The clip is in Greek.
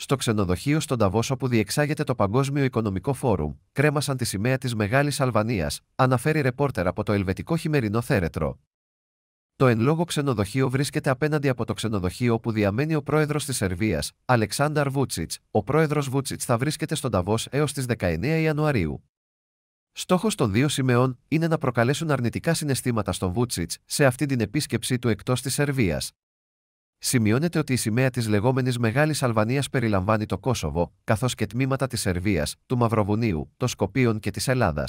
Στο ξενοδοχείο στον Ταβόσο όπου διεξάγεται το Παγκόσμιο Οικονομικό Φόρουμ, κρέμασαν τη σημαία της Μεγάλης Αλβανίας, αναφέρει ρεπόρτερ από το Ελβετικό Χειμερινό Θέρετρο. Το εν λόγω ξενοδοχείο βρίσκεται απέναντι από το ξενοδοχείο όπου διαμένει ο πρόεδρος της Σερβίας, Αλεξάνδρ Βούτσιτ. Ο πρόεδρος Βούτσιτ θα βρίσκεται στον Ταβός έως τις 19 Ιανουαρίου. Στόχος των δύο σημαίων είναι να προκαλέσουν αρνητικά συναισθήματα στον Βούτσιτ σε αυτή την επίσκεψή του εκτός της Σερβίας. Σημειώνεται ότι η σημαία της λεγόμενης Μεγάλης Αλβανίας περιλαμβάνει το Κόσοβο, καθώς και τμήματα της Σερβίας, του Μαυροβουνίου, των Σκοπίων και της Ελλάδας.